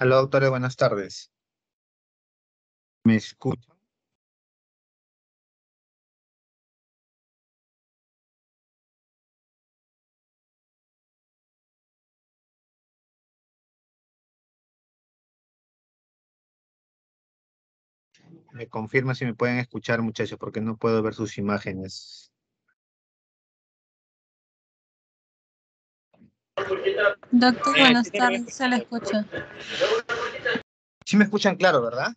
Aló, doctora, buenas tardes. ¿Me escuchan? Me confirma si me pueden escuchar, muchachos, porque no puedo ver sus imágenes. Doctor, buenas tardes, se la escucha. Sí me escuchan claro, ¿verdad?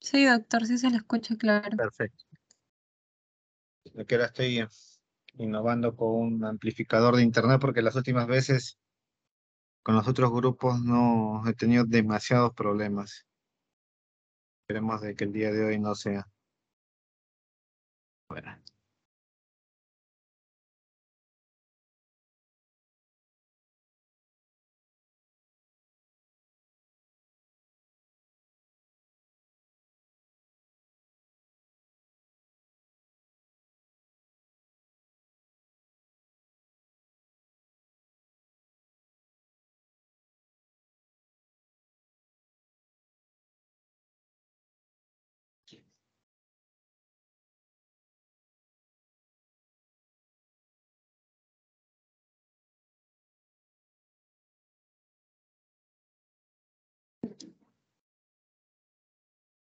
Sí, doctor, sí se la escucha claro. Perfecto. que ahora estoy eh, innovando con un amplificador de internet porque las últimas veces con los otros grupos no he tenido demasiados problemas. Esperemos de que el día de hoy no sea. Bueno.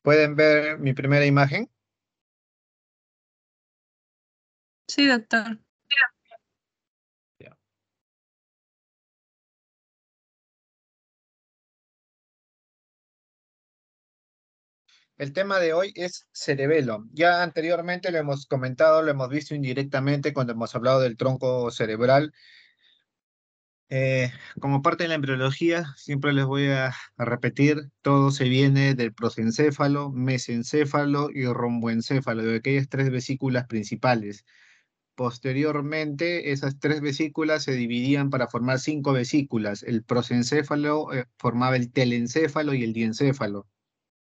¿Pueden ver mi primera imagen? Sí, doctor. El tema de hoy es cerebelo. Ya anteriormente lo hemos comentado, lo hemos visto indirectamente cuando hemos hablado del tronco cerebral eh, como parte de la embriología, siempre les voy a, repetir, todo se viene del prosencéfalo, mesencéfalo y romboencéfalo, de aquellas tres vesículas principales. Posteriormente, esas tres vesículas se dividían para formar cinco vesículas. El prosencéfalo eh, formaba el telencéfalo y el diencéfalo.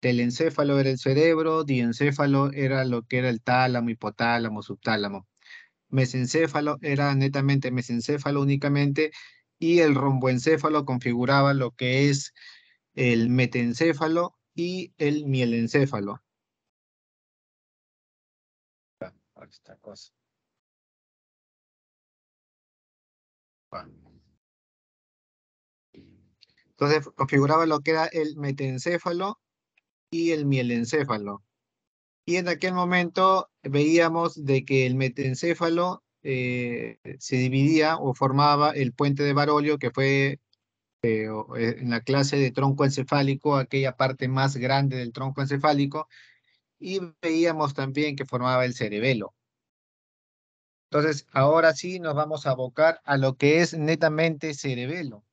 Telencéfalo era el cerebro, diencéfalo era lo que era el tálamo, hipotálamo, subtálamo. Mesencéfalo era netamente mesencéfalo únicamente y el romboencéfalo configuraba lo que es el metencéfalo y el mielencéfalo. Entonces configuraba lo que era el metencéfalo y el mielencéfalo. Y en aquel momento veíamos de que el metencéfalo eh, se dividía o formaba el puente de Barolio, que fue eh, eh, en la clase de tronco encefálico, aquella parte más grande del tronco encefálico, y veíamos también que formaba el cerebelo. Entonces, ahora sí nos vamos a abocar a lo que es netamente cerebelo.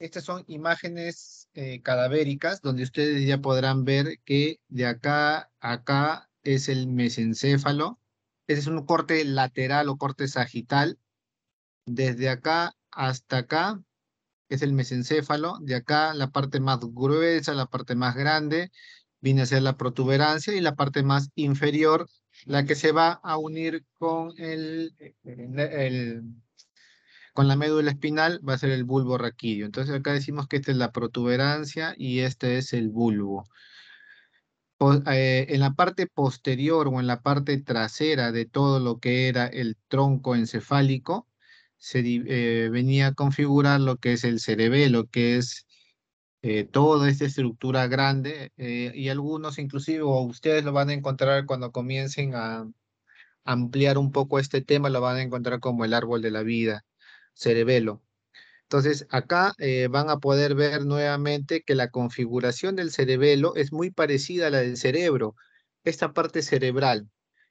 Estas son imágenes cadavéricas donde ustedes ya podrán ver que de acá a acá es el mesencéfalo, es un corte lateral o corte sagital. Desde acá hasta acá es el mesencéfalo. De acá la parte más gruesa, la parte más grande, viene a ser la protuberancia y la parte más inferior, la que se va a unir con con la médula espinal va a ser el bulbo raquídeo. Entonces acá decimos que esta es la protuberancia y este es el bulbo. Eh, en la parte posterior o en la parte trasera de todo lo que era el tronco encefálico, se eh, venía a configurar lo que es el cerebelo, que es eh, toda esta estructura grande y algunos inclusive, o ustedes lo van a encontrar cuando comiencen a ampliar un poco este tema, lo van a encontrar como el árbol de la vida, cerebelo. Entonces, acá eh, van a poder ver nuevamente que la configuración del cerebelo es muy parecida a la del cerebro, esta parte cerebral.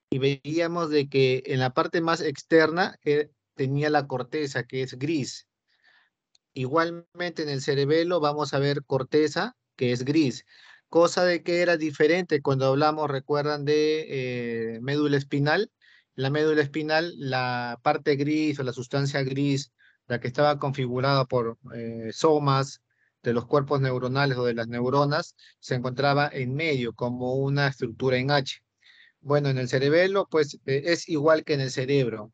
Y veíamos de que en la parte más externa eh, tenía la corteza, que es gris. Igualmente en el cerebelo vamos a ver corteza, que es gris. Cosa de que era diferente cuando hablamos, recuerdan, de eh, médula espinal. La médula espinal, la parte gris o la sustancia gris la que estaba configurada por eh, somas de los cuerpos neuronales o de las neuronas, se encontraba en medio como una estructura en H. Bueno, en el cerebelo, pues eh, es igual que en el cerebro.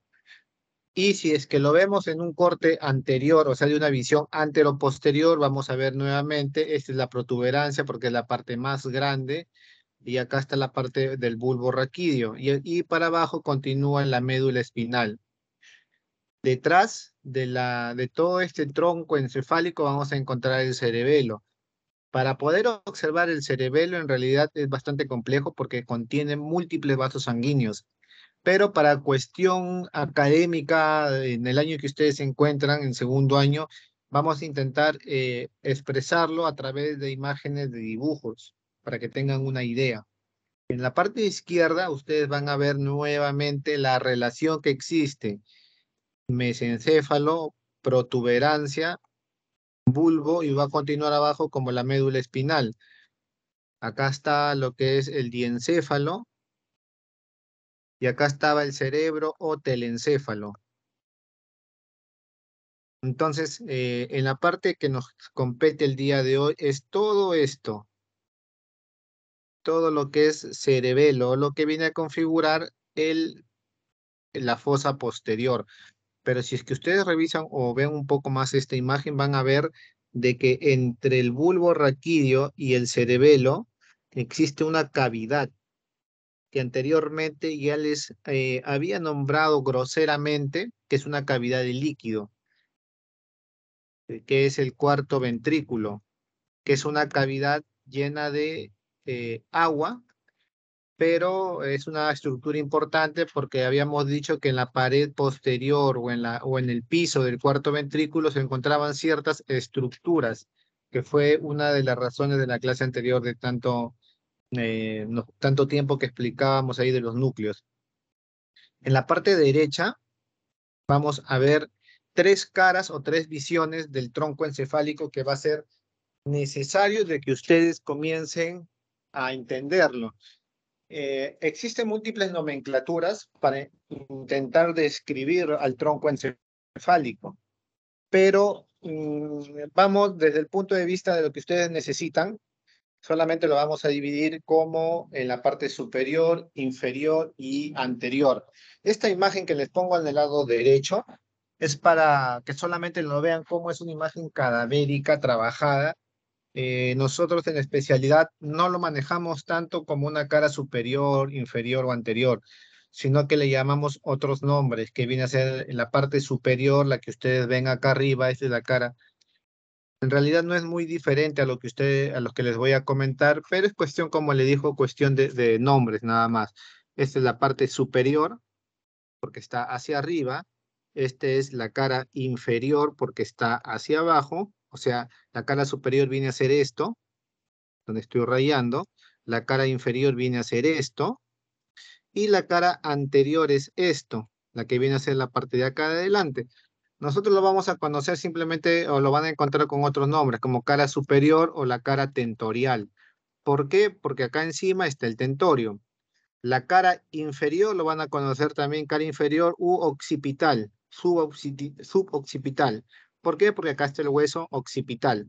Y si es que lo vemos en un corte anterior, o sea, de una visión antero-posterior, vamos a ver nuevamente, esta es la protuberancia porque es la parte más grande, y acá está la parte del bulbo raquídeo, y, y para abajo continúa en la médula espinal. Detrás de, la, de todo este tronco encefálico vamos a encontrar el cerebelo. Para poder observar el cerebelo en realidad es bastante complejo porque contiene múltiples vasos sanguíneos. Pero para cuestión académica, en el año que ustedes se encuentran, en segundo año, vamos a intentar eh, expresarlo a través de imágenes de dibujos para que tengan una idea. En la parte izquierda ustedes van a ver nuevamente la relación que existe mesencéfalo, protuberancia, bulbo y va a continuar abajo como la médula espinal. Acá está lo que es el diencéfalo y acá estaba el cerebro o telencéfalo. Entonces, eh, en la parte que nos compete el día de hoy es todo esto. Todo lo que es cerebelo, lo que viene a configurar el, la fosa posterior. Pero si es que ustedes revisan o ven un poco más esta imagen, van a ver de que entre el bulbo raquídeo y el cerebelo existe una cavidad que anteriormente ya les eh, había nombrado groseramente, que es una cavidad de líquido, eh, que es el cuarto ventrículo, que es una cavidad llena de eh, agua pero es una estructura importante porque habíamos dicho que en la pared posterior o en, la, o en el piso del cuarto ventrículo se encontraban ciertas estructuras, que fue una de las razones de la clase anterior de tanto, eh, tanto tiempo que explicábamos ahí de los núcleos. En la parte derecha vamos a ver tres caras o tres visiones del tronco encefálico que va a ser necesario de que ustedes comiencen a entenderlo. Eh, existen múltiples nomenclaturas para intentar describir al tronco encefálico, pero mm, vamos desde el punto de vista de lo que ustedes necesitan, solamente lo vamos a dividir como en la parte superior, inferior y anterior. Esta imagen que les pongo al lado derecho es para que solamente lo vean como es una imagen cadavérica trabajada eh, nosotros en especialidad no lo manejamos tanto como una cara superior, inferior o anterior, sino que le llamamos otros nombres, que viene a ser la parte superior, la que ustedes ven acá arriba, esta es la cara. En realidad no es muy diferente a lo que usted a los que les voy a comentar, pero es cuestión, como le dijo, cuestión de, de nombres nada más. Esta es la parte superior, porque está hacia arriba. Esta es la cara inferior, porque está hacia abajo o sea, la cara superior viene a ser esto, donde estoy rayando. La cara inferior viene a ser esto. Y la cara anterior es esto, la que viene a ser la parte de acá de adelante. Nosotros lo vamos a conocer simplemente o lo van a encontrar con otros nombres, como cara superior o la cara tentorial. ¿Por qué? Porque acá encima está el tentorio. La cara inferior lo van a conocer también cara inferior u occipital, occipital. ¿Por qué? Porque acá está el hueso occipital.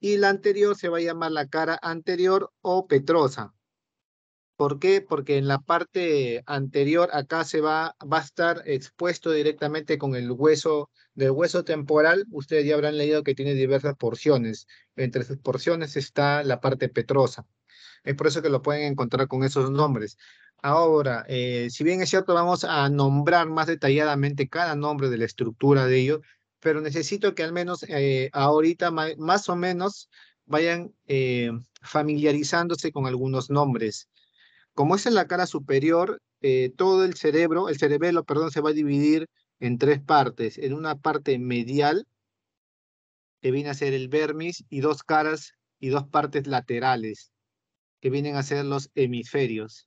Y la anterior se va a llamar la cara anterior o petrosa. ¿Por qué? Porque en la parte anterior acá se va, va a estar expuesto directamente con el hueso, del hueso temporal. Ustedes ya habrán leído que tiene diversas porciones. Entre esas porciones está la parte petrosa. Es por eso que lo pueden encontrar con esos nombres. Ahora, eh, si bien es cierto, vamos a nombrar más detalladamente cada nombre de la estructura de ellos, pero necesito que al menos eh, ahorita más o menos vayan eh, familiarizándose con algunos nombres. Como es en la cara superior, eh, todo el cerebro, el cerebelo, perdón, se va a dividir en tres partes. En una parte medial, que viene a ser el vermis, y dos caras y dos partes laterales, que vienen a ser los hemisferios.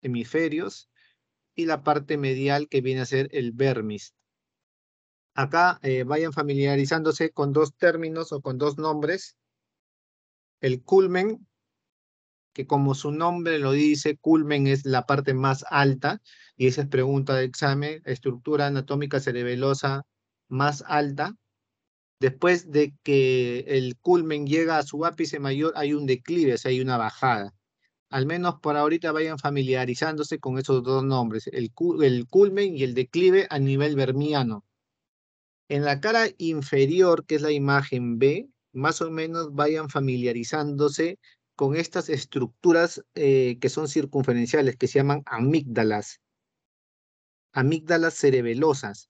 Hemisferios y la parte medial que viene a ser el vermis acá eh, vayan familiarizándose con dos términos o con dos nombres. El culmen, que como su nombre lo dice, culmen es la parte más alta, y esa es pregunta de examen, estructura anatómica cerebelosa más alta. Después de que el culmen llega a su ápice mayor, hay un declive, o sea, hay una bajada. Al menos por ahorita vayan familiarizándose con esos dos nombres, el, el culmen y el declive a nivel vermiano en la cara inferior, que es la imagen B, más o menos vayan familiarizándose con estas estructuras eh, que son circunferenciales, que se llaman amígdalas, amígdalas cerebelosas.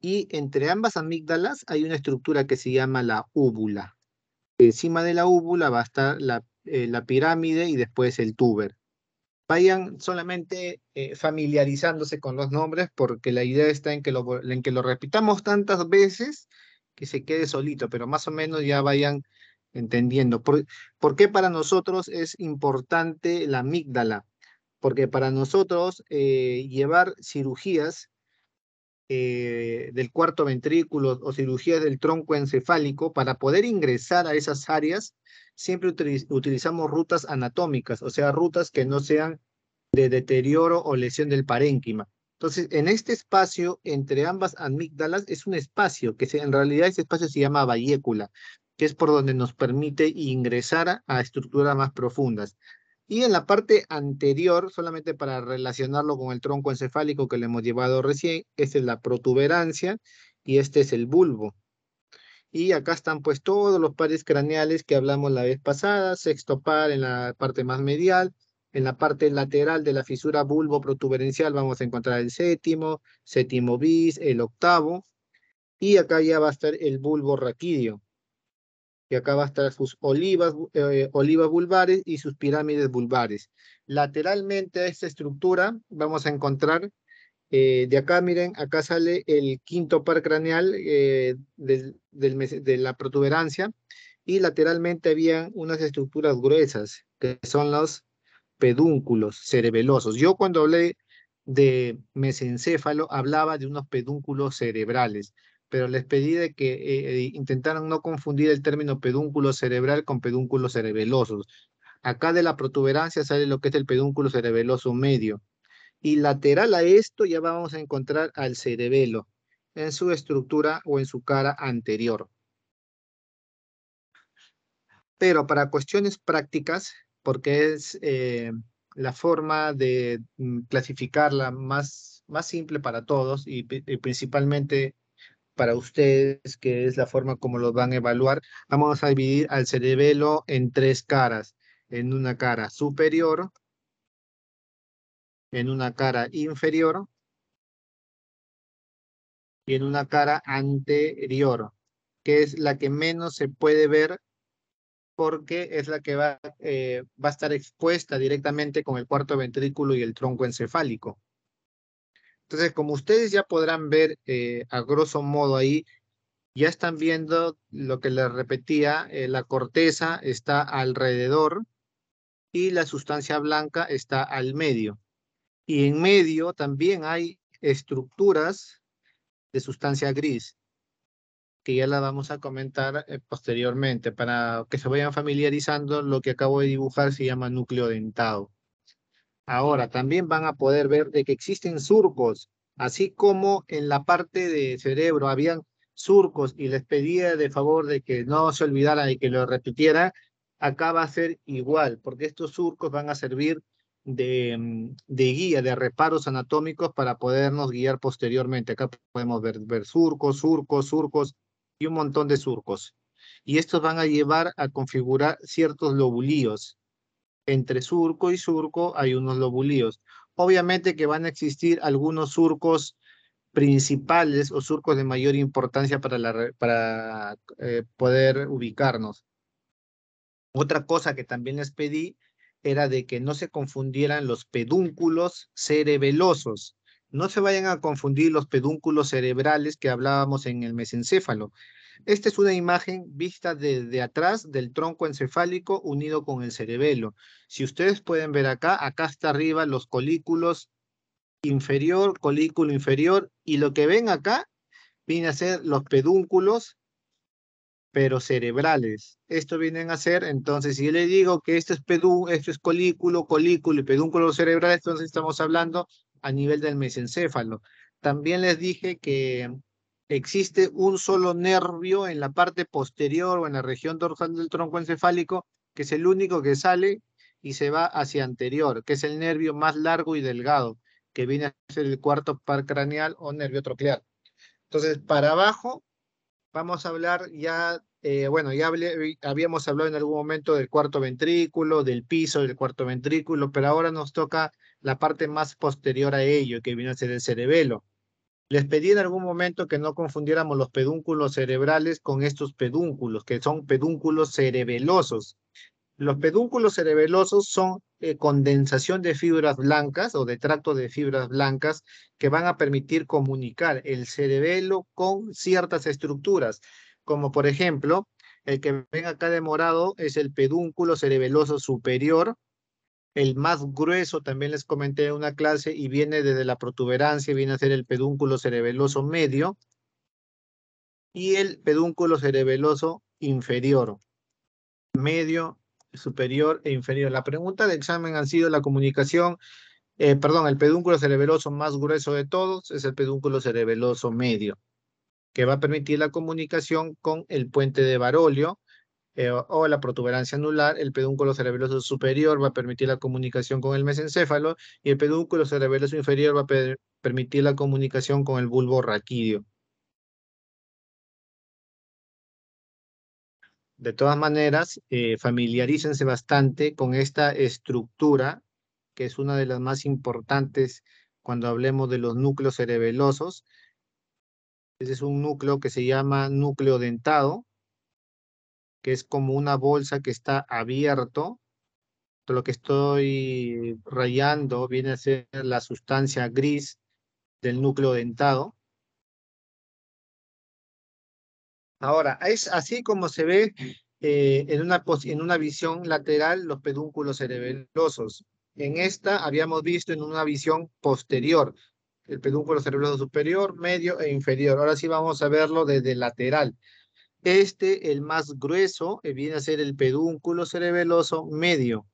Y entre ambas amígdalas hay una estructura que se llama la úvula. Encima de la úvula va a estar la, eh, la pirámide y después el tuber. Vayan solamente eh, familiarizándose con los nombres porque la idea está en que, lo, en que lo repitamos tantas veces que se quede solito, pero más o menos ya vayan entendiendo. ¿Por, qué para nosotros es importante la amígdala? Porque para nosotros eh, llevar cirugías eh, del cuarto ventrículo o cirugías del tronco encefálico, para poder ingresar a esas áreas, siempre utilizamos rutas anatómicas, o sea, rutas que no sean de deterioro o lesión del parénquima. Entonces, en este espacio entre ambas amígdalas es un espacio que en realidad ese espacio se llama vallécula, que es por donde nos permite ingresar a, a estructuras más profundas. Y en la parte anterior, solamente para relacionarlo con el tronco encefálico que le hemos llevado recién, esta es la protuberancia y este es el bulbo. Y acá están pues todos los pares craneales que hablamos la vez pasada, sexto par en la parte más medial, en la parte lateral de la fisura bulbo protuberencial vamos a encontrar el séptimo, séptimo bis, el octavo, y acá ya va a estar el bulbo raquídeo. Y acá va a estar sus olivas, eh, bulbares y sus pirámides bulbares. Lateralmente a esta estructura vamos a encontrar eh, de acá, miren, acá sale el quinto par craneal eh, de la protuberancia y lateralmente habían unas estructuras gruesas que son los pedúnculos cerebelosos. Yo cuando hablé de mesencéfalo hablaba de unos pedúnculos cerebrales, pero les pedí de que eh, intentaran no confundir el término pedúnculo cerebral con pedúnculos cerebelosos. Acá de la protuberancia sale lo que es el pedúnculo cerebeloso medio y lateral a esto ya vamos a encontrar al cerebelo en su estructura o en su cara anterior. Pero para cuestiones prácticas, porque es eh, la forma de mm, clasificarla más, más simple para todos y, principalmente para ustedes, que es la forma como los van a evaluar, vamos a dividir al cerebelo en tres caras. En una cara superior, en una cara inferior y en una cara anterior, que es la que menos se puede ver porque es la que va, eh, a estar expuesta directamente con el cuarto ventrículo y el tronco encefálico. Entonces, como ustedes ya podrán ver eh, a grosso modo ahí, ya están viendo lo que les repetía, eh, la corteza está alrededor y la sustancia blanca está al medio y en medio también hay estructuras de sustancia gris, que ya la vamos a comentar eh, posteriormente. Para que se vayan familiarizando, lo que acabo de dibujar se llama núcleo dentado. Ahora, también van a poder ver de que existen surcos, así como en la parte de cerebro habían surcos y les pedía de favor de que no se olvidara y que lo repitiera, acá va a ser igual, porque estos surcos van a servir Mm, de, guía, de reparos anatómicos para podernos guiar posteriormente. Acá podemos ver, surcos, surcos, surcos y un montón de surcos. Y estos van a llevar a configurar ciertos lobulíos. Entre surco y surco hay unos lobulíos. Obviamente que van a existir algunos surcos principales o surcos de mayor importancia para, para eh, poder ubicarnos. Otra cosa que también les pedí era de que no se confundieran los pedúnculos cerebelosos. No se vayan a confundir los pedúnculos cerebrales que hablábamos en el mesencéfalo. Esta es una imagen vista desde atrás del tronco encefálico unido con el cerebelo. Si ustedes pueden ver acá, acá está arriba los colículos inferior, colículo inferior, y lo que ven acá viene a ser los pedúnculos pero cerebrales. Esto vienen a ser, entonces, si yo le digo que esto es pedú, esto es colículo, colículo y pedúnculo cerebral, entonces estamos hablando a nivel del mesencéfalo. También les dije que existe un solo nervio en la parte posterior o en la región dorsal del tronco encefálico, que es el único que sale y se va hacia anterior, que es el nervio más largo y delgado, que viene a ser el cuarto par craneal o nervio troclear. Entonces, para abajo vamos a hablar ya, eh, bueno, ya habíamos hablado en algún momento del cuarto ventrículo, del piso del cuarto ventrículo, pero ahora nos toca la parte más posterior a ello, que viene a ser el cerebelo. Les pedí en algún momento que no confundiéramos los pedúnculos cerebrales con estos pedúnculos, que son pedúnculos cerebelosos. Los pedúnculos cerebelosos son eh, condensación de fibras blancas o de tracto de fibras blancas que van a permitir comunicar el cerebelo con ciertas estructuras, como por ejemplo, el que ven acá de morado es el pedúnculo cerebeloso superior, el más grueso, también les comenté en una clase, y viene desde la protuberancia, viene a ser el pedúnculo cerebeloso medio y el pedúnculo cerebeloso inferior, medio superior e inferior. La pregunta de examen ha sido la comunicación, eh, perdón, el pedúnculo cerebeloso más grueso de todos es el pedúnculo cerebeloso medio, que va a permitir la comunicación con el puente de Barolio eh, o la protuberancia anular. El pedúnculo cerebeloso superior va a permitir la comunicación con el mesencéfalo y el pedúnculo cerebeloso inferior va a permitir la comunicación con el bulbo raquídeo. De todas maneras, eh, familiarícense bastante con esta estructura, que es una de las más importantes cuando hablemos de los núcleos cerebelosos. Ese es un núcleo que se llama núcleo dentado, que es como una bolsa que está abierto. Lo que estoy rayando viene a ser la sustancia gris del núcleo dentado. Ahora, es así como se ve eh, en, una, en una visión lateral los pedúnculos cerebelosos. En esta habíamos visto en una visión posterior el pedúnculo cerebeloso superior, medio e inferior. Ahora sí vamos a verlo desde lateral. Este, el más grueso, eh, viene a ser el pedúnculo cerebeloso medio.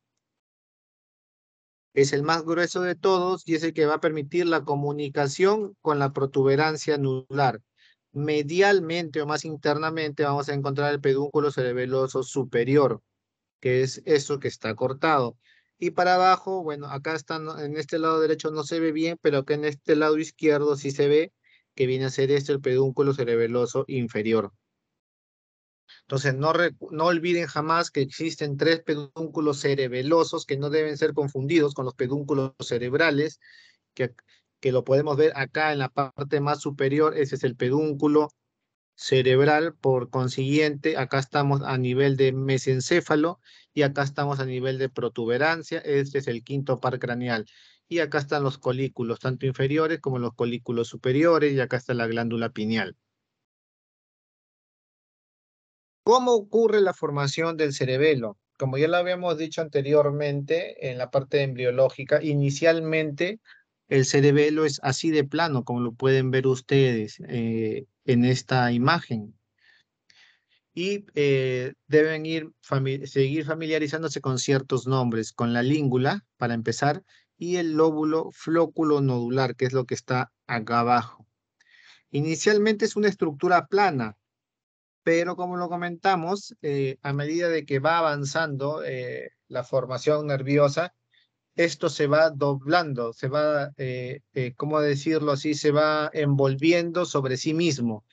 Es el más grueso de todos y es el que va a permitir la comunicación con la protuberancia nular medialmente o más internamente vamos a encontrar el pedúnculo cerebeloso superior, que es eso que está cortado. Y para abajo, bueno, acá está en este lado derecho no se ve bien, pero que en este lado izquierdo sí se ve que viene a ser este el pedúnculo cerebeloso inferior. Entonces, no, no olviden jamás que existen tres pedúnculos cerebelosos que no deben ser confundidos con los pedúnculos cerebrales, que, que lo podemos ver acá en la parte más superior, ese es el pedúnculo cerebral, por consiguiente, acá estamos a nivel de mesencéfalo y acá estamos a nivel de protuberancia, este es el quinto par craneal. Y acá están los colículos, tanto inferiores como los colículos superiores, y acá está la glándula pineal. ¿Cómo ocurre la formación del cerebelo? Como ya lo habíamos dicho anteriormente en la parte embriológica, inicialmente el cerebelo es así de plano, como lo pueden ver ustedes eh, en esta imagen. Y eh, deben ir seguir familiarizándose con ciertos nombres, con la língula, para empezar, y el lóbulo flóculo nodular, que es lo que está acá abajo. Inicialmente es una estructura plana, pero como lo comentamos, eh, a medida de que va avanzando la formación nerviosa, esto se va doblando, se va, eh, eh, ¿cómo decirlo así? Se va envolviendo sobre sí mismo.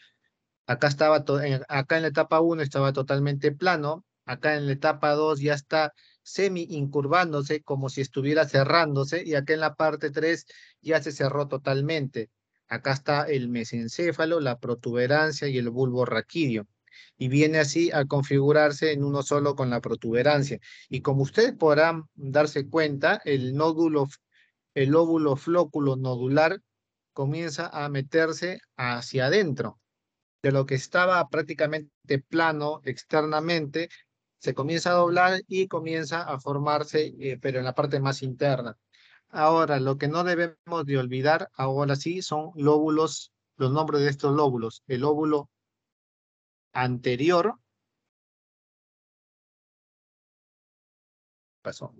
Acá, estaba en, acá en la etapa 1 estaba totalmente plano, acá en la etapa 2 ya está semi incurvándose como si estuviera cerrándose y acá en la parte 3 ya se cerró totalmente. Acá está el mesencéfalo, la protuberancia y el bulbo raquídeo y viene así a configurarse en uno solo con la protuberancia. Y como ustedes podrán darse cuenta, el nódulo, el óvulo flóculo nodular comienza a meterse hacia adentro. De lo que estaba prácticamente plano externamente, se comienza a doblar y comienza a formarse, eh, pero en la parte más interna. Ahora, lo que no debemos de olvidar, ahora sí, son lóbulos, los nombres de estos lóbulos. El óvulo anterior. Pasó.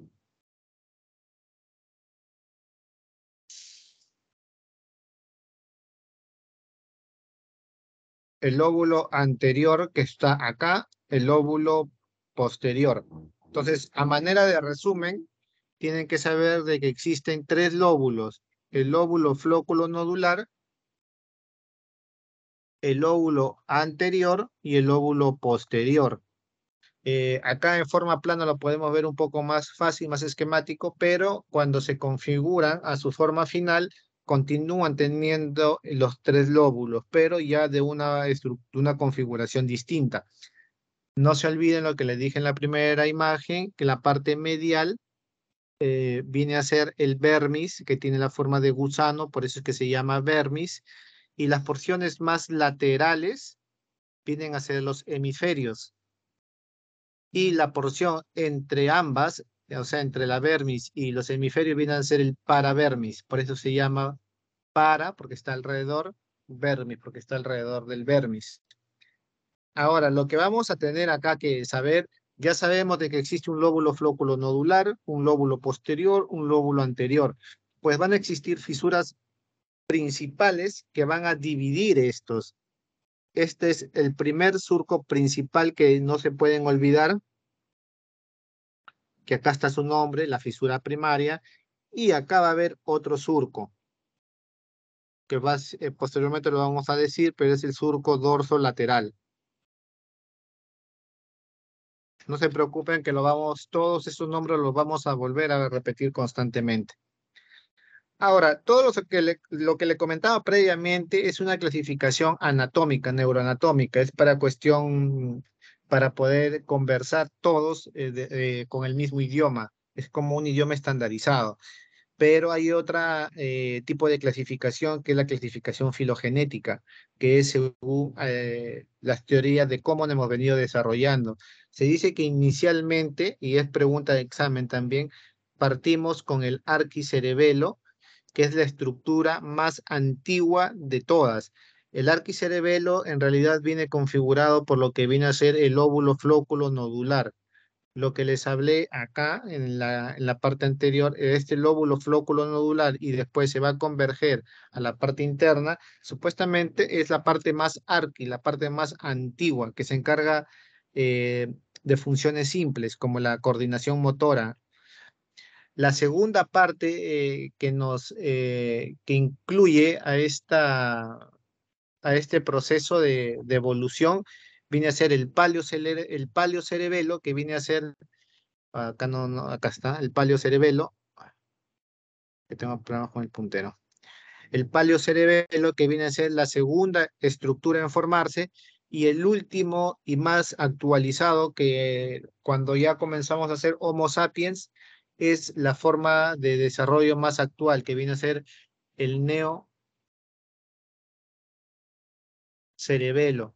El lóbulo anterior que está acá, el lóbulo posterior. Entonces, a manera de resumen, tienen que saber de que existen tres lóbulos. El lóbulo flóculo nodular, el óvulo anterior y el lóbulo posterior. Eh, acá en forma plana lo podemos ver un poco más fácil, más esquemático, pero cuando se configuran a su forma final, continúan teniendo los tres lóbulos, pero ya de una, una configuración distinta. No se olviden lo que les dije en la primera imagen, que la parte medial eh, viene a ser el vermis, que tiene la forma de gusano, por eso es que se llama vermis, y las porciones más laterales vienen a ser los hemisferios. Y mm. la porción entre ambas, o sea, entre la vermis y los hemisferios, viene a ser el paravermis. Por eso se llama para, porque está alrededor, vermis, porque está alrededor del vermis. Ahora, lo que vamos a tener acá que saber, ya sabemos de que existe un lóbulo flóculo nodular, un lóbulo posterior, un lóbulo anterior. Pues van a existir fisuras principales que van a dividir estos. Este es el primer surco principal que no se pueden olvidar, que acá está su nombre, la fisura primaria, y acá va a haber otro surco, que eh, posteriormente lo vamos a decir, pero es el surco dorso lateral. No se preocupen que lo vamos, todos esos nombres los vamos a volver a repetir constantemente. Ahora, todo lo que, le, lo que le comentaba previamente es una clasificación anatómica, neuroanatómica, es para cuestión, para poder conversar todos eh, eh, con el mismo idioma, es como un idioma estandarizado. Pero hay otro eh, tipo de clasificación que es la clasificación filogenética, que es según las teorías de cómo nos hemos venido desarrollando. Se dice que inicialmente, y es pregunta de examen también, partimos con el arquicerebelo, que es la estructura más antigua de todas. El arquicerebelo en realidad viene configurado por lo que viene a ser el óvulo flóculo nodular. Lo que les hablé acá en la, parte anterior, este lóbulo flóculo nodular y después se va a converger a la parte interna, supuestamente es la parte más arqui, la parte más antigua que se encarga eh, de funciones simples como la coordinación motora, la segunda parte eh, que nos eh, incluye a esta a este proceso de, evolución viene a ser el palio el cerebelo que viene a ser acá está el palio que tengo problemas con el puntero el palio cerebelo que viene a ser la segunda estructura en formarse y el último y más actualizado que cuando ya comenzamos a hacer Homo sapiens es la forma de desarrollo más actual que viene a ser el neo cerebelo.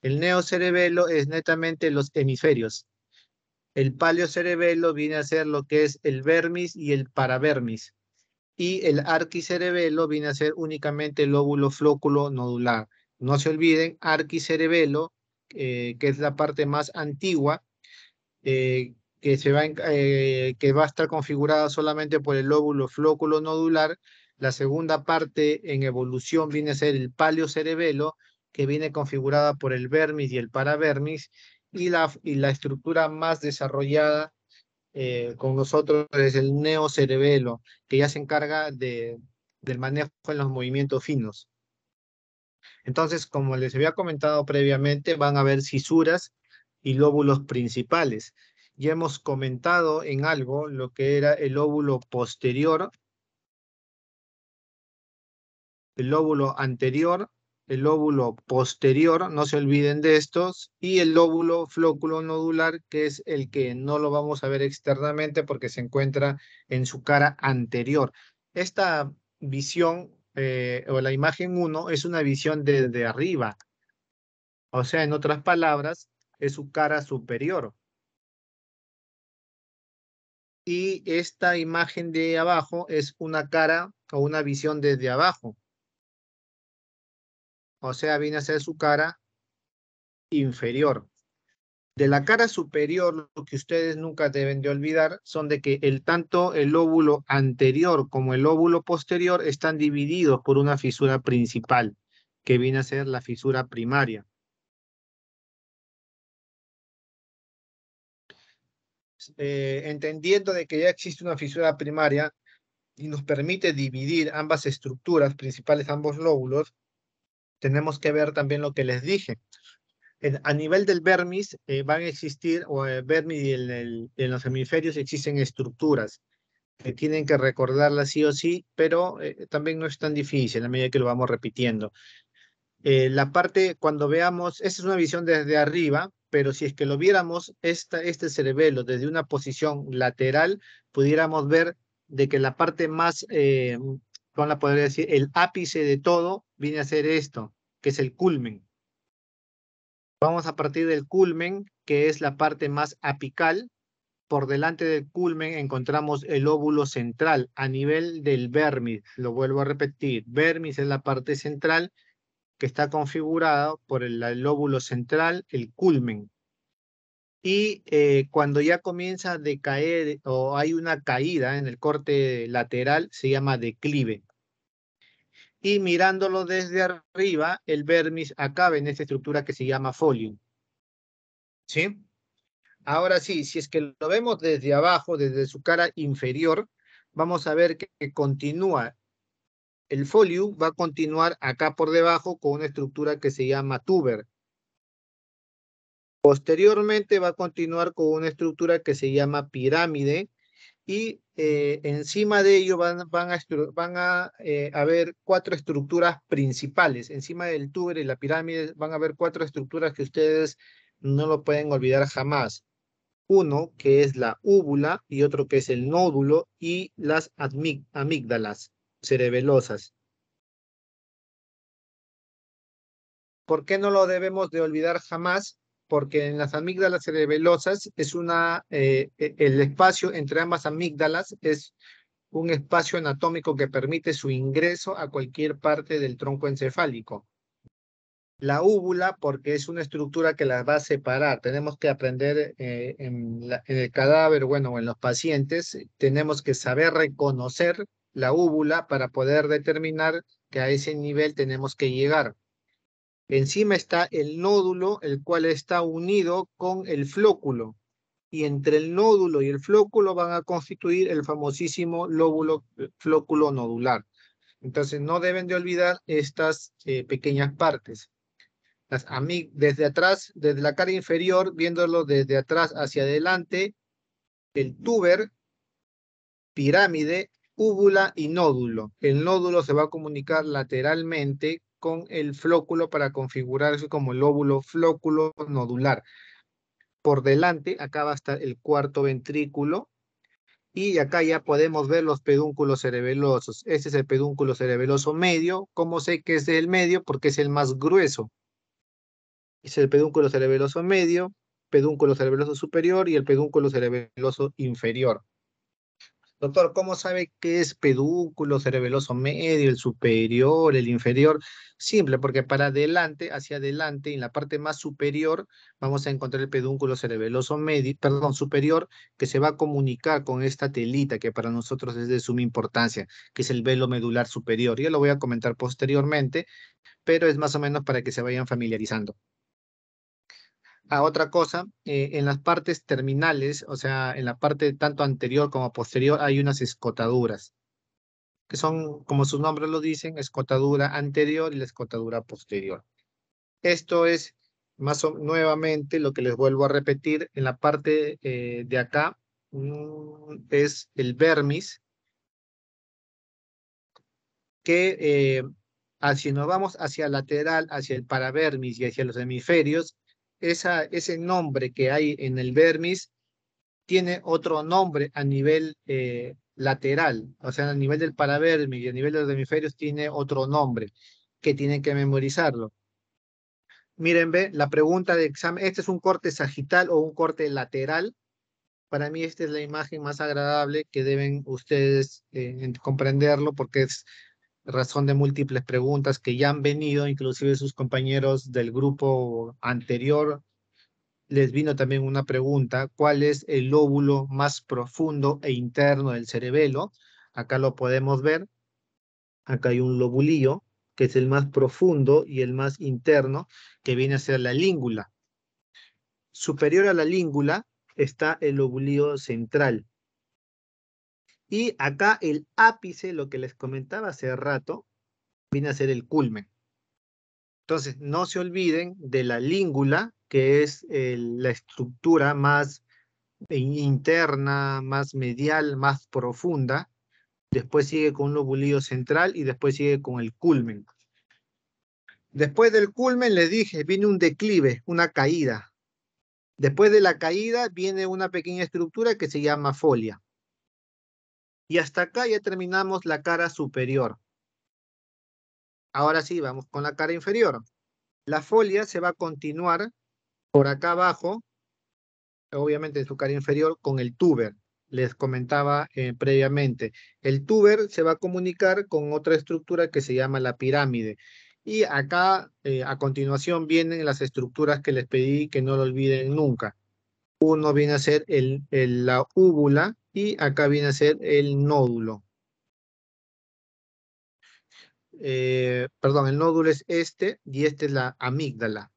El neocerebelo es netamente los hemisferios. El paleocerebelo viene a ser lo que es el vermis y el paravermis. Y el arquicerebelo viene a ser únicamente el lóbulo flóculo nodular. No se olviden, arquicerebelo, eh, que es la parte más antigua, eh, eh, que, va, a estar configurada solamente por el lóbulo flóculo nodular. La segunda parte en evolución viene a ser el paleocerebelo, que viene configurada por el vermis y el paravermis. Y la, y la estructura más desarrollada eh, con nosotros es el neocerebelo, que ya se encarga de, del manejo en los movimientos finos. Entonces, como les había comentado previamente, van a haber cisuras y lóbulos principales ya hemos comentado en algo lo que era el óvulo posterior, el óvulo anterior, el óvulo posterior, no se olviden de estos, y el óvulo flóculo nodular, que es el que no lo vamos a ver externamente porque se encuentra en su cara anterior. Esta visión eh, o la imagen 1 es una visión desde arriba. O sea, en otras palabras, es su cara superior y esta imagen de abajo es una cara o una visión desde abajo. O sea, viene a ser su cara inferior. De la cara superior, lo que ustedes nunca deben de olvidar son de que el, tanto el óvulo anterior como el óvulo posterior están divididos por una fisura principal, que viene a ser la fisura primaria. Eh, entendiendo de que ya existe una fisura primaria y nos permite dividir ambas estructuras principales, ambos lóbulos, tenemos que ver también lo que les dije. a nivel del vermis eh, van a existir, o el vermis en los hemisferios existen estructuras que tienen que recordarlas sí o sí, pero eh, también no es tan difícil a medida que lo vamos repitiendo. la parte, cuando veamos, esta es una visión desde arriba, pero si es que lo viéramos, este cerebelo desde una posición lateral, pudiéramos ver de que la parte más, eh, la podría decir? El ápice de todo viene a ser esto, que es el culmen. Vamos a partir del culmen, que es la parte más apical. Por delante del culmen encontramos el óvulo central a nivel del vermis. Lo vuelvo a repetir, vermis es la parte central que está configurado por el, lóbulo central, el culmen. Y eh, cuando ya comienza a decaer o hay una caída en el corte lateral, se llama declive. Y mirándolo desde arriba, el vermis acaba en esta estructura que se llama folium. ¿Sí? Ahora sí, si es que lo vemos desde abajo, desde su cara inferior, vamos a ver que continúa el folio va a continuar acá por debajo con una estructura que se llama tuber. Posteriormente va a continuar con una estructura que se llama pirámide y eh, encima de ello van, a, eh, haber cuatro estructuras principales. Encima del tuber y la pirámide van a haber cuatro estructuras que ustedes no lo pueden olvidar jamás. Uno que es la úvula y otro que es el nódulo y las amígdalas cerebelosas. ¿Por qué no lo debemos de olvidar jamás? Porque en las amígdalas cerebelosas es una, eh, e, el espacio entre ambas amígdalas es un espacio anatómico que permite su ingreso a cualquier parte del tronco encefálico. La úvula, porque es una estructura que las va a separar. Tenemos que aprender eh, en, en el cadáver, bueno, en los pacientes, tenemos que saber reconocer la úvula para poder determinar que a ese nivel tenemos que llegar. Encima está el nódulo, el cual está unido con el flóculo. Y entre el nódulo y el flóculo van a constituir el famosísimo lóbulo eh, flóculo nodular. Entonces no deben de olvidar estas eh, pequeñas partes. desde atrás, desde la cara inferior, viéndolo desde atrás hacia adelante, el tuber, pirámide, úvula y nódulo. El nódulo se va a comunicar lateralmente con el flóculo para configurarse como lóbulo flóculo nodular. Por delante, acá va a estar el cuarto ventrículo y acá ya podemos ver los pedúnculos cerebelosos. Este es el pedúnculo cerebeloso medio. ¿Cómo sé que es el medio? Porque es el más grueso. Es el pedúnculo cerebeloso medio, pedúnculo cerebeloso superior y el pedúnculo cerebeloso inferior. Doctor, ¿cómo sabe qué es pedúnculo cerebeloso medio, el superior, el inferior? Simple, porque para adelante, hacia adelante, en la parte más superior, vamos a encontrar el pedúnculo cerebeloso medio, perdón, superior, que se va a comunicar con esta telita que para nosotros es de suma importancia, que es el velo medular superior. Yo lo voy a comentar posteriormente, pero es más o menos para que se vayan familiarizando a otra cosa, eh, en las partes terminales, o sea, en la parte tanto anterior como posterior, hay unas escotaduras, que son, como sus nombres lo dicen, escotadura anterior y la escotadura posterior. Esto es más nuevamente lo que les vuelvo a repetir, en la parte eh, de acá mm, es el vermis, que eh, si nos vamos hacia lateral, hacia el paravermis y hacia los hemisferios, ese nombre que hay en el vermis tiene otro nombre a nivel eh, lateral, o sea, a nivel del paravermis y a nivel de los hemisferios tiene otro nombre que tienen que memorizarlo. Miren, ve, la pregunta de examen, este es un corte sagital o un corte lateral. Para mí esta es la imagen más agradable que deben ustedes eh, comprenderlo porque es razón de múltiples preguntas que ya han venido, inclusive sus compañeros del grupo anterior, les vino también una pregunta, ¿cuál es el lóbulo más profundo e interno del cerebelo? Acá lo podemos ver, acá hay un lobulillo, que es el más profundo y el más interno, que viene a ser la língula. Superior a la língula está el lobulillo central, y acá el ápice, lo que les comentaba hace rato, viene a ser el culmen. Entonces, no se olviden de la língula, que es la estructura más interna, más medial, más profunda. Después sigue con un lobulillo central y después sigue con el culmen. Después del culmen, les dije, viene un declive, una caída. Después de la caída viene una pequeña estructura que se llama folia. Y hasta acá ya terminamos la cara superior. Ahora sí, vamos con la cara inferior. La folia se va a continuar por acá abajo, obviamente en su cara inferior, con el tuber. Les comentaba eh, previamente. El tuber se va a comunicar con otra estructura que se llama la pirámide. Y acá, eh, a continuación, vienen las estructuras que les pedí que no lo olviden nunca. Uno viene a ser el, la úvula, y acá viene a ser el nódulo. Eh, perdón, el nódulo es este y esta es la amígdala.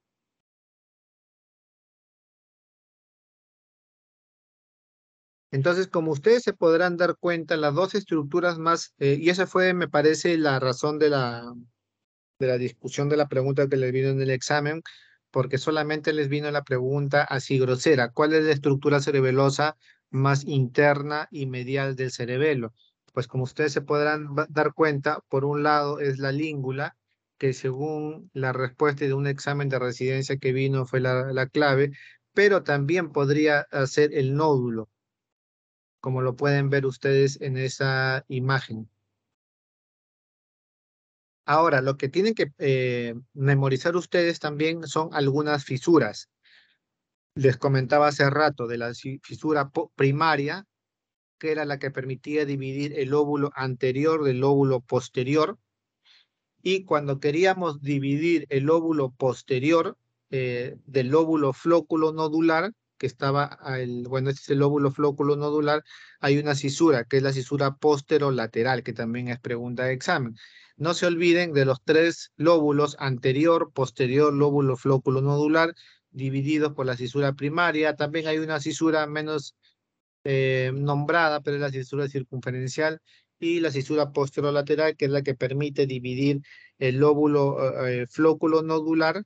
Entonces, como ustedes se podrán dar cuenta, las dos estructuras más, eh, y esa fue, me parece, la razón de la, de la discusión de la pregunta que les vino en el examen, porque solamente les vino la pregunta así grosera, ¿cuál es la estructura cerebelosa más interna y medial del cerebelo. Pues como ustedes se podrán dar cuenta, por un lado es la língula, que según la respuesta de un examen de residencia que vino fue la, clave, pero también podría ah, ser el nódulo, como lo pueden ver ustedes en esa imagen. Ahora, lo que tienen que eh, memorizar ustedes también son algunas fisuras les comentaba hace rato de la fisura primaria, que era la que permitía dividir el óvulo anterior del óvulo posterior. Y cuando queríamos dividir el óvulo posterior eh, del óvulo flóculo nodular, que estaba, el, bueno, este es el óvulo flóculo nodular, hay una cisura, que es la cisura posterolateral, que también es pregunta de examen. No se olviden de los tres lóbulos, anterior, posterior, lóbulo flóculo nodular, divididos por la cisura primaria. También hay una cisura menos eh, nombrada, pero es la cisura circunferencial y la cisura posterolateral, que es la que permite dividir el lóbulo, eh, eh, flóculo nodular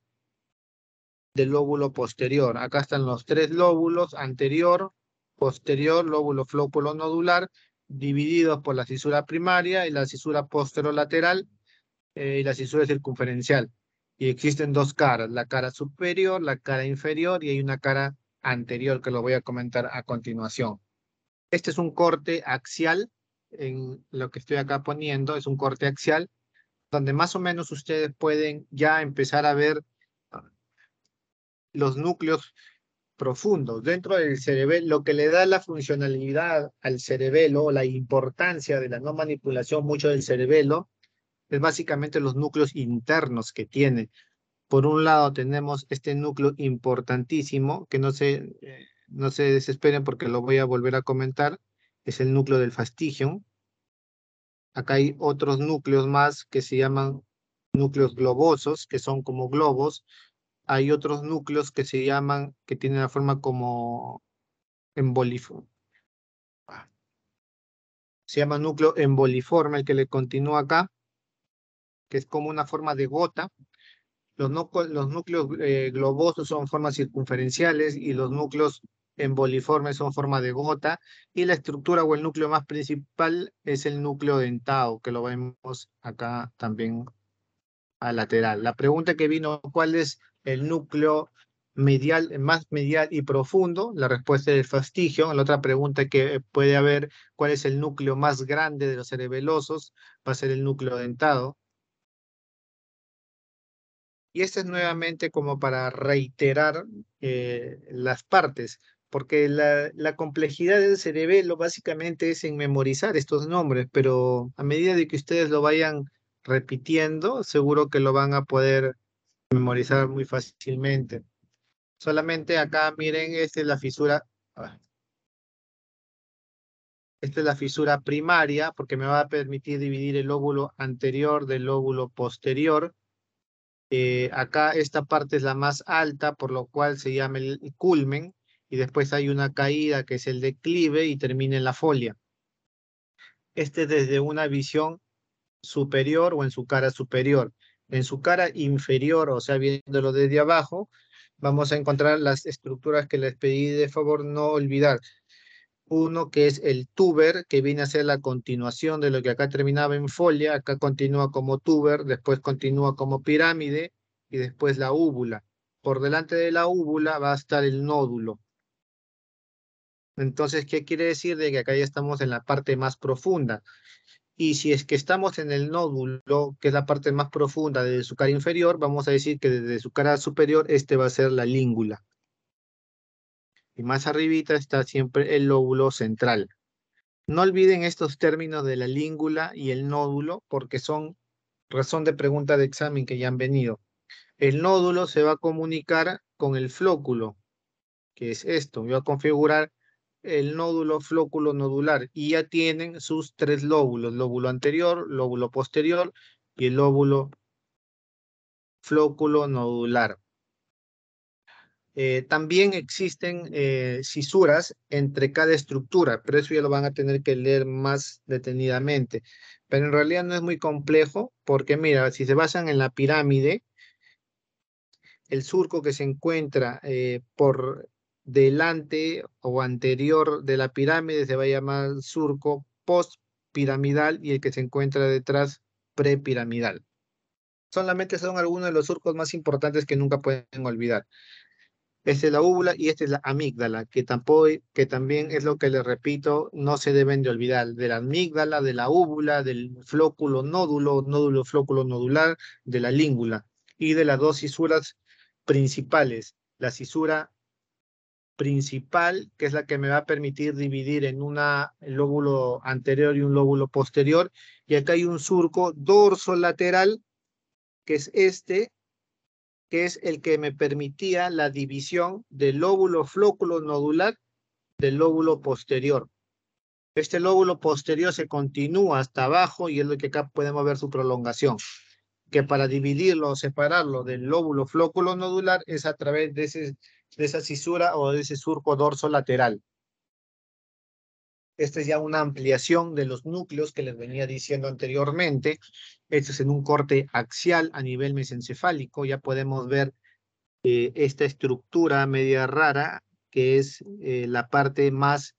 del lóbulo posterior. Acá están los tres lóbulos, anterior, posterior, lóbulo flóculo nodular, divididos por la cisura primaria y la cisura posterolateral y la cisura circunferencial. Y existen dos caras, la cara superior, la cara inferior y hay una cara anterior que lo voy a comentar a continuación. Este es un corte axial, en lo que estoy acá poniendo es un corte axial, donde más o menos ustedes pueden ya empezar a ver los núcleos profundos dentro del cerebelo, lo que le da la funcionalidad al cerebelo, la importancia de la no manipulación mucho del cerebelo, es básicamente los núcleos internos que tiene. Por un lado tenemos este núcleo importantísimo, que no se, eh, no se desesperen porque lo voy a volver a comentar, es el núcleo del fastigium. Acá hay otros núcleos más que se llaman núcleos globosos, que son como globos. Hay otros núcleos que se llaman, que tienen la forma como emboliforme. Se llama núcleo emboliforme, el que le continúa acá que es como una forma de gota. Los, núcleos eh, globosos son formas circunferenciales y los núcleos emboliformes son forma de gota. Y la estructura o el núcleo más principal es el núcleo dentado, que lo vemos acá también a lateral. La pregunta que vino, ¿cuál es el núcleo medial, más medial y profundo? La respuesta es el fastigio. La otra pregunta que puede haber, ¿cuál es el núcleo más grande de los cerebelosos? Va a ser el núcleo dentado. Y esta es nuevamente como para reiterar eh, las partes, porque la, complejidad del cerebelo básicamente es en memorizar estos nombres, pero a medida de que ustedes lo vayan repitiendo, seguro que lo van a poder memorizar muy fácilmente. Solamente acá, miren, esta es la fisura. Ah. Esta es la fisura primaria, porque me va a permitir dividir el lóbulo anterior del lóbulo posterior eh, acá esta parte es la más alta, por lo cual se llama el culmen, y después hay una caída que es el declive y termina en la folia. Este desde una visión superior o en su cara superior. En su cara inferior, o sea, viéndolo desde abajo, vamos a encontrar las estructuras que les pedí de favor no olvidar uno que es el tuber, que viene a ser la continuación de lo que acá terminaba en folia, acá continúa como tuber, después continúa como pirámide y después la úvula. Por delante de la úvula va a estar el nódulo. Entonces, ¿qué quiere decir? De que acá ya estamos en la parte más profunda. Y si es que estamos en el nódulo, que es la parte más profunda de su cara inferior, vamos a decir que desde su cara superior, este va a ser la língula y más arribita está siempre el lóbulo central. No olviden estos términos de la língula y el nódulo porque son razón de pregunta de examen que ya han venido. El nódulo se va a comunicar con el flóculo, que es esto. Voy a configurar el nódulo flóculo nodular y ya tienen sus tres lóbulos, lóbulo anterior, lóbulo posterior y el lóbulo flóculo nodular. Eh, también existen eh, cisuras entre cada estructura, pero eso ya lo van a tener que leer más detenidamente. Pero en realidad no es muy complejo porque, mira, si se basan en la pirámide, el surco que se encuentra eh, por delante o anterior de la pirámide se va a llamar surco postpiramidal y el que se encuentra detrás prepiramidal. Solamente son algunos de los surcos más importantes que nunca pueden olvidar. Esta es la úvula y esta es la amígdala, que, tampoco, que también es lo que les repito, no se deben de olvidar, de la amígdala, de la úvula, del flóculo nódulo, nódulo flóculo nodular, de la língula y de las dos cisuras principales. La cisura principal, que es la que me va a permitir dividir en un lóbulo anterior y un lóbulo posterior. Y acá hay un surco dorso lateral, que es este, que es el que me permitía la división del lóbulo flóculo nodular del lóbulo posterior. Este lóbulo posterior se continúa hasta abajo y es lo que acá podemos ver su prolongación, que para dividirlo o separarlo del lóbulo flóculo nodular es a través de, ese, de esa cisura o de ese surco dorso lateral. Esta es ya una ampliación de los núcleos que les venía diciendo anteriormente. Esto es en un corte axial a nivel mesencefálico. Ya podemos ver eh, esta estructura media rara, que es eh, la parte más,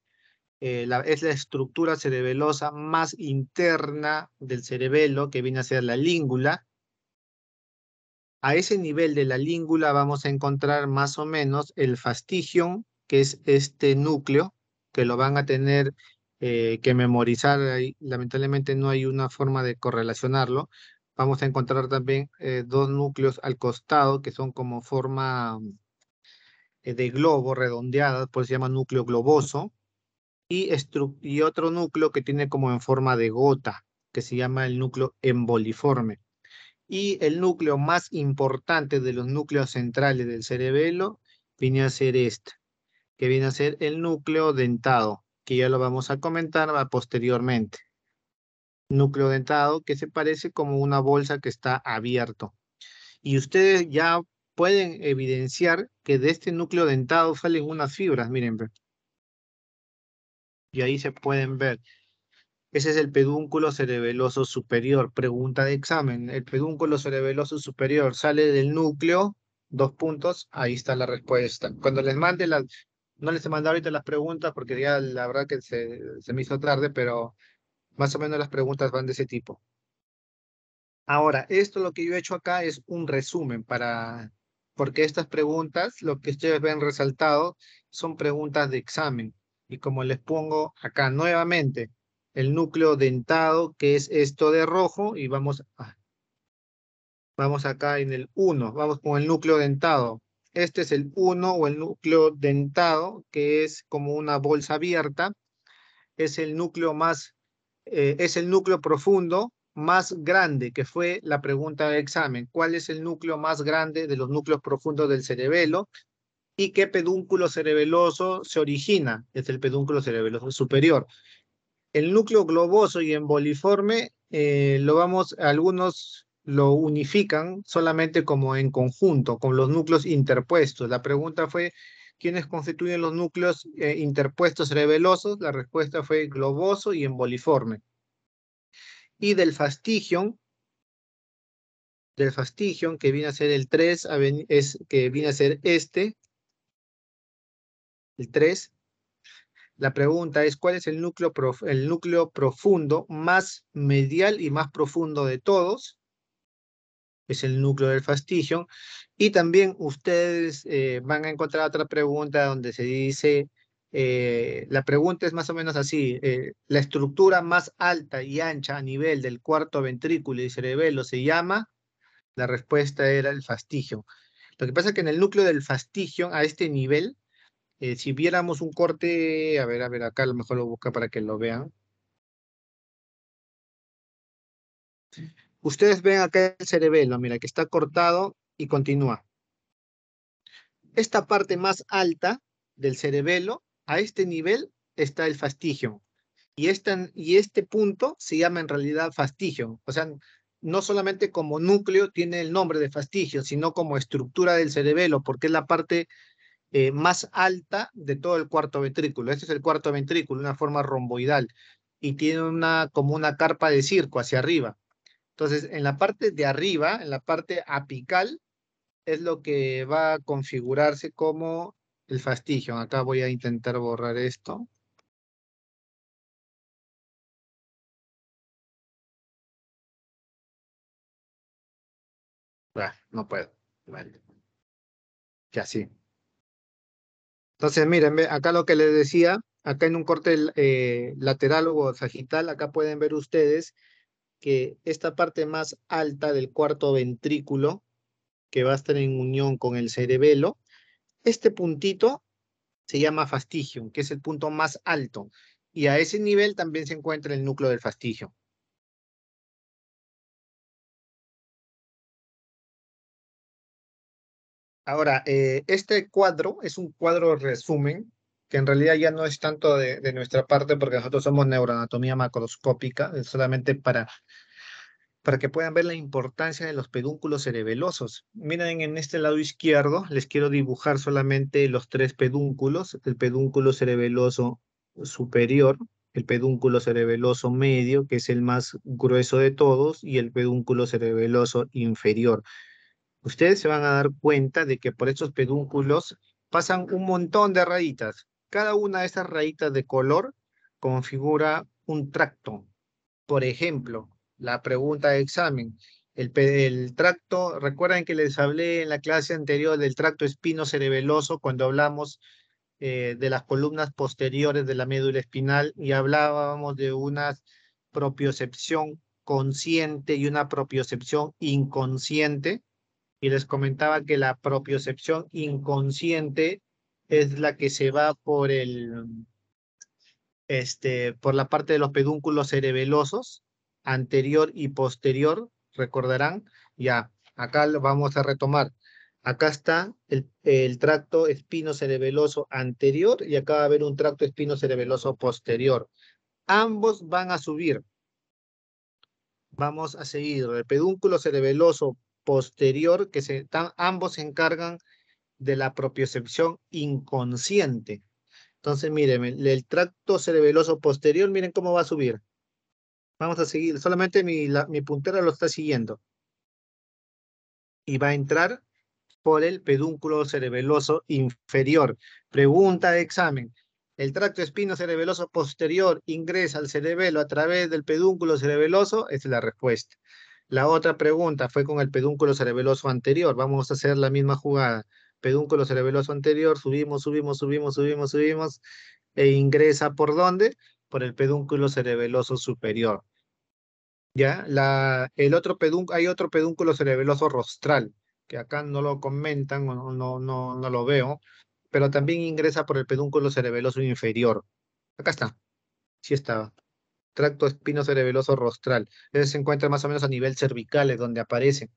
eh, la, es la estructura cerebelosa más interna del cerebelo, que viene a ser la língula. A ese nivel de la língula vamos a encontrar más o menos el fastigium, que es este núcleo, que lo van a tener eh, que memorizar, lamentablemente no hay una forma de correlacionarlo. Vamos a encontrar también eh, dos núcleos al costado que son como forma eh, de globo redondeada, por eso se llama núcleo globoso, y otro núcleo que tiene como en forma de gota, que se llama el núcleo emboliforme. Y el núcleo más importante de los núcleos centrales del cerebelo viene a ser este que viene a ser el núcleo dentado, que ya lo vamos a comentar posteriormente. Núcleo dentado que se parece como una bolsa que está abierto. Y ustedes ya pueden evidenciar que de este núcleo dentado salen unas fibras, miren. Y ahí se pueden ver. Ese es el pedúnculo cerebeloso superior. Pregunta de examen. El pedúnculo cerebeloso superior sale del núcleo, dos puntos, ahí está la respuesta. Cuando les mande la, no les he mandado ahorita las preguntas porque ya la verdad que se, se me hizo tarde, pero más o menos las preguntas van de ese tipo. Ahora, esto lo que yo he hecho acá es un resumen para, porque estas preguntas, lo que ustedes ven resaltado, son preguntas de examen. Y como les pongo acá nuevamente, el núcleo dentado, que es esto de rojo, y vamos, a, vamos acá en el 1, vamos con el núcleo dentado. Este es el 1 o el núcleo dentado, que es como una bolsa abierta. Es el núcleo más, eh, es el núcleo profundo más grande, que fue la pregunta de examen. ¿Cuál es el núcleo más grande de los núcleos profundos del cerebelo? ¿Y qué pedúnculo cerebeloso se origina? Es el pedúnculo cerebeloso superior. El núcleo globoso y emboliforme eh, lo vamos, algunos lo unifican solamente como en conjunto, con los núcleos interpuestos. La pregunta fue, ¿quiénes constituyen los núcleos eh, interpuestos revelosos? La respuesta fue globoso y emboliforme. Y del fastigion, del fastigion, que viene a ser el 3, es, que viene a ser este, el 3, la pregunta es, ¿cuál es el el núcleo profundo más medial y más profundo de todos? es el núcleo del fastigio. Y también ustedes eh, van a encontrar otra pregunta donde se dice, eh, la pregunta es más o menos así, eh, la estructura más alta y ancha a nivel del cuarto ventrículo y cerebelo se llama, la respuesta era el fastigio. Lo que pasa es que en el núcleo del fastigio, a este nivel, si viéramos un corte, a ver, a ver, acá a lo mejor lo busca para que lo vean. Ustedes ven acá el cerebelo, mira, que está cortado y continúa. Esta parte más alta del cerebelo, a este nivel está el fastigio. Y, este, y este punto se llama en realidad fastigio. O sea, no solamente como núcleo tiene el nombre de fastigio, sino como estructura del cerebelo, porque es la parte eh, más alta de todo el cuarto ventrículo. Este es el cuarto ventrículo, una forma romboidal, y tiene una, como una carpa de circo hacia arriba. Entonces, en la parte de arriba, en la parte apical, es lo que va a configurarse como el fastigio. Acá voy a intentar borrar esto. Ah, no puedo. Vale. sí. Entonces, miren, acá lo que les decía, acá en un corte eh, lateral o sagital, acá pueden ver ustedes que esta parte más alta del cuarto ventrículo, que va a estar en unión con el cerebelo, este puntito se llama fastigium, que es el punto más alto. Y a ese nivel también se encuentra el núcleo del fastigio. Ahora, eh, este cuadro es un cuadro resumen que en realidad ya no es tanto de, nuestra parte porque nosotros somos neuroanatomía macroscópica, es solamente para, para que puedan ver la importancia de los pedúnculos cerebelosos. Miren, en este lado izquierdo les quiero dibujar solamente los tres pedúnculos, el pedúnculo cerebeloso superior, el pedúnculo cerebeloso medio, que es el más grueso de todos, y el pedúnculo cerebeloso inferior. Ustedes se van a dar cuenta de que por estos pedúnculos pasan un montón de rayitas. Cada una de estas rayitas de color configura un tracto. Por ejemplo, la pregunta de examen. El, tracto, recuerden que les hablé en la clase anterior del tracto espino cerebeloso cuando hablamos eh, de las columnas posteriores de la médula espinal y hablábamos de una propiocepción consciente y una propiocepción inconsciente. Y les comentaba que la propiocepción inconsciente es la que se va por el este por la parte de los pedúnculos cerebelosos anterior y posterior, recordarán, ya acá lo vamos a retomar. Acá está el, tracto espino cerebeloso anterior y acá va a haber un tracto espino cerebeloso posterior. Ambos van a subir. Vamos a seguir. El pedúnculo cerebeloso posterior, que se, ambos se encargan de la propiocepción inconsciente. Entonces, miren, el tracto cerebeloso posterior, miren cómo va a subir. Vamos a seguir, solamente mi, mi puntera lo está siguiendo. Y va a entrar por el pedúnculo cerebeloso inferior. Pregunta de examen. El tracto espino cerebeloso posterior ingresa al cerebelo a través del pedúnculo cerebeloso. Esa es la respuesta. La otra pregunta fue con el pedúnculo cerebeloso anterior. Vamos a hacer la misma jugada pedúnculo cerebeloso anterior, subimos, subimos, subimos, subimos, subimos, e ingresa por dónde? Por el pedúnculo cerebeloso superior. ¿Ya? el otro hay otro pedúnculo cerebeloso rostral, que acá no lo comentan, no, no, no, no lo veo, pero también ingresa por el pedúnculo cerebeloso inferior. Acá está. Sí está, Tracto espino cerebeloso rostral. Ese se encuentra más o menos a nivel cervical, es donde aparece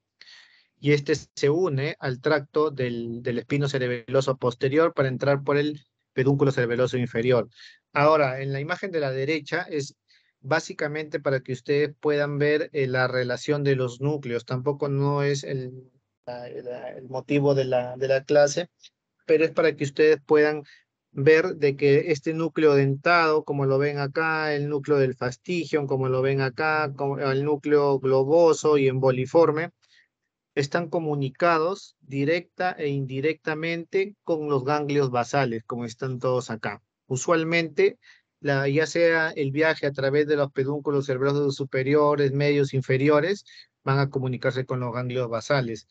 y este se une al tracto del, espino cerebeloso posterior para entrar por el pedúnculo cerebeloso inferior. Ahora, en la imagen de la derecha es básicamente para que ustedes puedan ver eh, la relación de los núcleos. Tampoco no es el, motivo de la, de la, clase, pero es para que ustedes puedan ver de que este núcleo dentado, como lo ven acá, el núcleo del fastigium, como lo ven acá, el núcleo globoso y emboliforme, están comunicados directa e indirectamente con los ganglios basales, como están todos acá. Usualmente, la, ya sea el viaje a través de los pedúnculos cerebrosos superiores, medios, inferiores, van a comunicarse con los ganglios basales.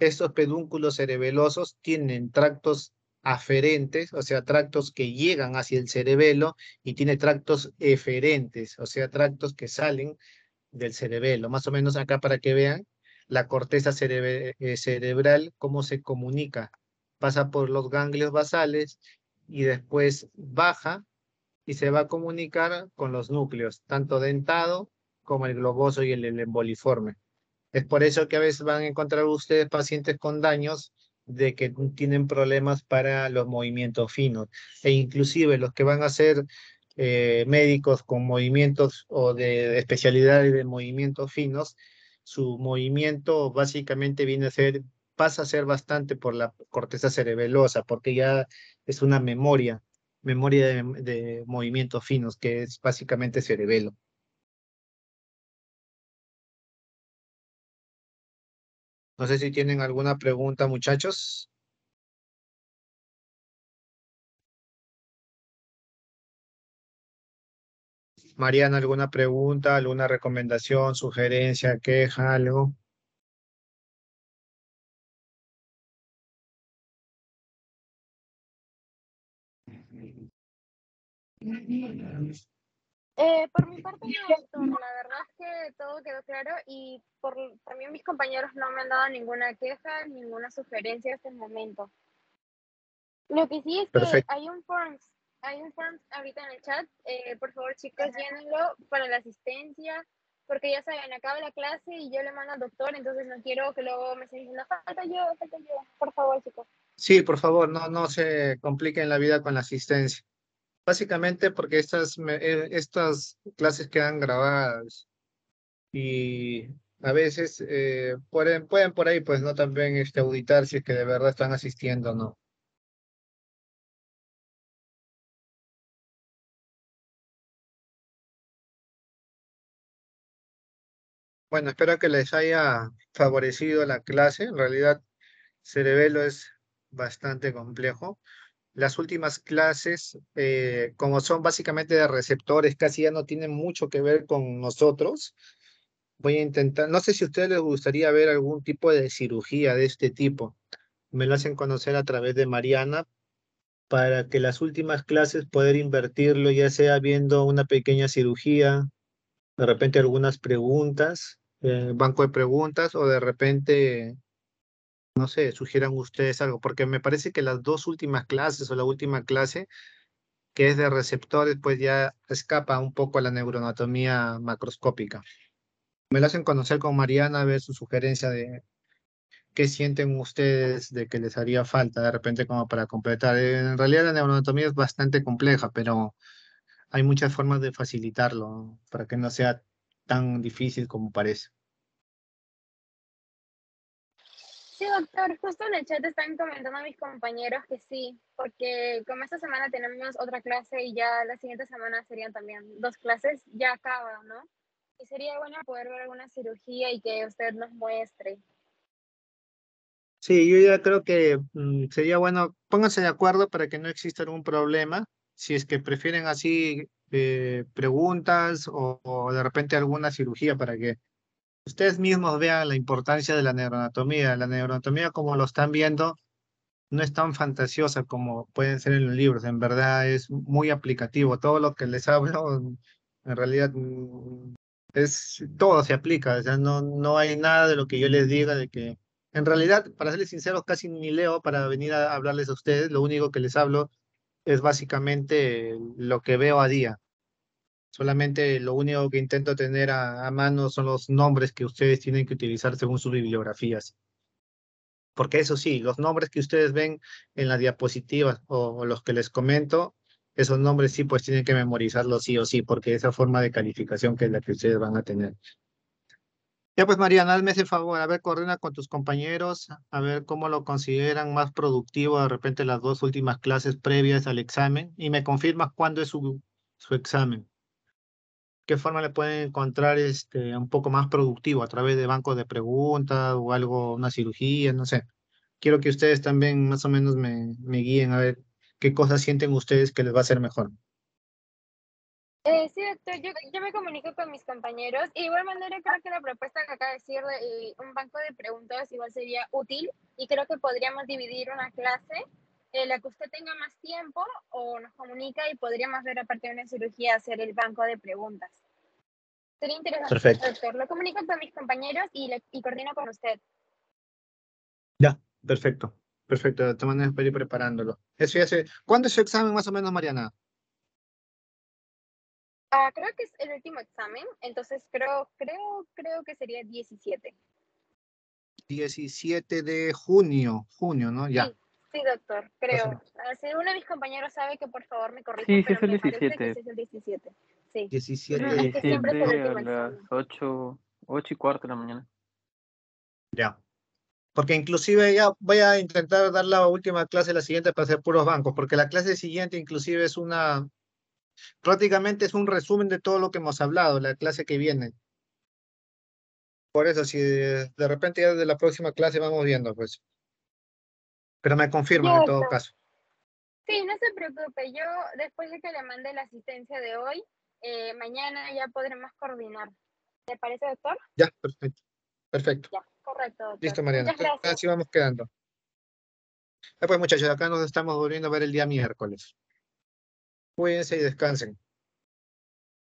Estos pedúnculos cerebelosos tienen tractos aferentes, o sea, tractos que llegan hacia el cerebelo y tiene tractos eferentes, o sea, tractos que salen del cerebelo. Más o menos acá para que vean, la corteza eh, cerebral, cómo se comunica. Pasa por los ganglios basales y después baja y se va a comunicar con los núcleos, tanto dentado como el globoso y el, emboliforme. Es por eso que a veces van a encontrar ustedes pacientes con daños de que tienen problemas para los movimientos finos e inclusive los que van a ser eh, médicos con movimientos o de especialidades de movimientos finos su movimiento básicamente viene a ser, pasa a ser bastante por la corteza cerebelosa, porque ya es una memoria, memoria de, de movimientos finos, que es básicamente cerebelo. No sé si tienen alguna pregunta, muchachos. Mariana, ¿alguna pregunta, alguna recomendación, sugerencia, queja, algo? Eh, por mi parte, la verdad es que todo quedó claro y por, mis compañeros no me han dado ninguna queja, ninguna sugerencia hasta el momento. Lo que sí es que hay un forms hay un form ahorita en el chat, eh, por favor chicos, llénenlo para la asistencia, porque ya saben, acaba la clase y yo le mando al doctor, entonces no quiero que luego me estén diciendo, falta yo, falta yo, por favor chicos. Sí, por favor, no, no se compliquen la vida con la asistencia. Básicamente porque estas, eh, estas clases quedan grabadas y a veces eh, pueden, pueden por ahí pues no también este, auditar si es que de verdad están asistiendo o no. Bueno, espero que les haya favorecido la clase. En realidad, Cerebelo es bastante complejo. Las últimas clases, eh, como son básicamente de receptores, casi ya no tienen mucho que ver con nosotros. Voy a intentar, no sé si a ustedes les gustaría ver algún tipo de cirugía de este tipo. Me lo hacen conocer a través de Mariana para que las últimas clases poder invertirlo, ya sea viendo una pequeña cirugía, de repente algunas preguntas, eh, banco de preguntas, o de repente, no sé, sugieran ustedes algo, porque me parece que las dos últimas clases o la última clase, que es de receptores, pues ya escapa un poco a la neuroanatomía macroscópica. Me lo hacen conocer con Mariana, a ver su sugerencia de qué sienten ustedes de que les haría falta de repente como para completar. En realidad la neuroanatomía es bastante compleja, pero hay muchas formas de facilitarlo para que no sea tan difícil como parece. Sí, doctor, justo en el chat están comentando a mis compañeros que sí, porque como esta semana tenemos otra clase y ya la siguiente semana serían también dos clases, ya acaba, ¿no? Y sería bueno poder ver alguna cirugía y que usted nos muestre. Sí, yo ya creo que mm, sería bueno, pónganse de acuerdo para que no exista algún problema si es que prefieren así eh, preguntas o, de repente alguna cirugía para que ustedes mismos vean la importancia de la neuroanatomía. La neuroanatomía, como lo están viendo, no es tan fantasiosa como pueden ser en los libros. En verdad es muy aplicativo. Todo lo que les hablo, en realidad, mm, es todo se aplica. O sea, no, no hay nada de lo que yo les diga de que en realidad, para serles sinceros, casi ni leo para venir a hablarles a ustedes. Lo único que les hablo es básicamente lo que veo a día. Solamente lo único que intento tener a, mano son los nombres que ustedes tienen que utilizar según sus bibliografías. Porque eso sí, los nombres que ustedes ven en las diapositivas o, o los que les comento, esos nombres sí pues tienen que memorizarlos sí o sí, porque esa forma de calificación que es la que ustedes van a tener. Ya pues, Mariana, hazme ese favor, a ver, coordina con tus compañeros, a ver cómo lo consideran más productivo de repente las dos últimas clases previas al examen y me confirma cuándo es su, examen. ¿Qué forma le pueden encontrar este, un poco más productivo a través de banco de preguntas o algo, una cirugía, no sé? Quiero que ustedes también más o menos me, me guíen a ver qué cosas sienten ustedes que les va a ser mejor. Eh, sí, doctor, yo, me comunico con mis compañeros. Y igual manera, creo que la propuesta que acaba de decir de eh, un banco de preguntas igual sería útil y creo que podríamos dividir una clase en eh, la que usted tenga más tiempo o nos comunica y podríamos ver a partir de una cirugía hacer el banco de preguntas. Sería interesante, Perfecto. doctor. Lo comunico con mis compañeros y, coordino con usted. Ya, perfecto. Perfecto, de todas maneras a preparándolo. Eso ya ¿Cuándo es su examen más o menos, Mariana? Ah, creo que es el último examen, entonces creo, creo, creo que sería 17. 17 de junio, junio, ¿no? Sí, doctor, creo. Si ah, uno de mis compañeros sabe que por favor me corrija. Sí, sí es el 17. Sí, es el 17. Sí. 17, es a las 8, 8 y cuarto de la mañana. Ya. Porque inclusive ya voy a intentar dar la última clase, la siguiente, para hacer puros bancos, porque la clase siguiente inclusive es una, Prácticamente es un resumen de todo lo que hemos hablado, la clase que viene. Por eso, si de, repente ya desde la próxima clase vamos viendo, pues. Pero me confirmo en todo caso. Sí, no se preocupe. Yo, después de que le mande la asistencia de hoy, eh, mañana ya podremos coordinar. ¿Le parece, doctor? Ya, perfecto. Perfecto. correcto, Listo, Mariana. Así vamos quedando. Después, eh, pues, muchachos, acá nos estamos volviendo a ver el día miércoles. Cuídense y descansen.